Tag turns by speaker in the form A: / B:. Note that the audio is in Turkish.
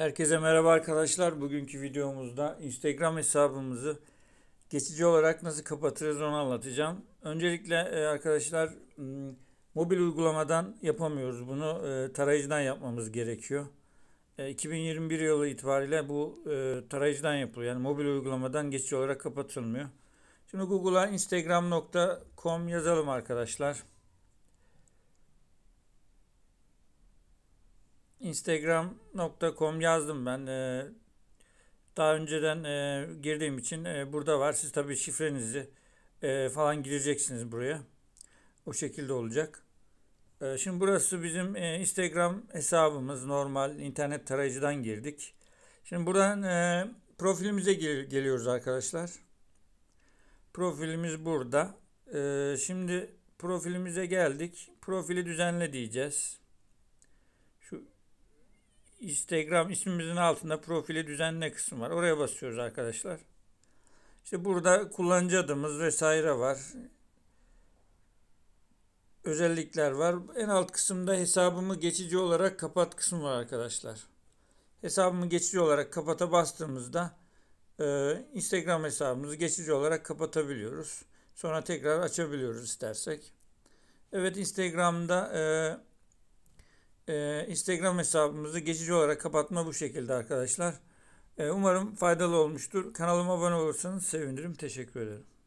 A: Herkese merhaba arkadaşlar. Bugünkü videomuzda Instagram hesabımızı geçici olarak nasıl kapatırız onu anlatacağım. Öncelikle e, arkadaşlar mobil uygulamadan yapamıyoruz. Bunu e, tarayıcıdan yapmamız gerekiyor. 2021 e, yılı itibariyle bu tarayıcıdan yapılıyor. Yani mobil uygulamadan geçici olarak kapatılmıyor. Şimdi Google'a instagram.com yazalım arkadaşlar. instagram.com yazdım ben. E, daha önceden e, girdiğim için e, burada var. Siz tabii şifrenizi e, falan gireceksiniz buraya. O şekilde olacak. E, şimdi burası bizim e, Instagram hesabımız. Normal internet tarayıcıdan girdik. Şimdi buradan e, profilimize gel- geliyoruz arkadaşlar. Profilimiz burada. E, şimdi profilimize geldik. Profili düzenle diyeceğiz. Instagram ismimizin altında profili düzenle kısmı var. Oraya basıyoruz arkadaşlar. İşte burada kullanıcı adımız vesaire var. Özellikler var. En alt kısımda hesabımı geçici olarak kapat kısmı var arkadaşlar. Hesabımı geçici olarak kapata bastığımızda e, Instagram hesabımızı geçici olarak kapatabiliyoruz. Sonra tekrar açabiliyoruz istersek. Evet Instagram'da eee ee, Instagram hesabımızı geçici olarak kapatma bu şekilde arkadaşlar. Ee, umarım faydalı olmuştur. Kanalıma abone olursanız sevinirim. Teşekkür ederim.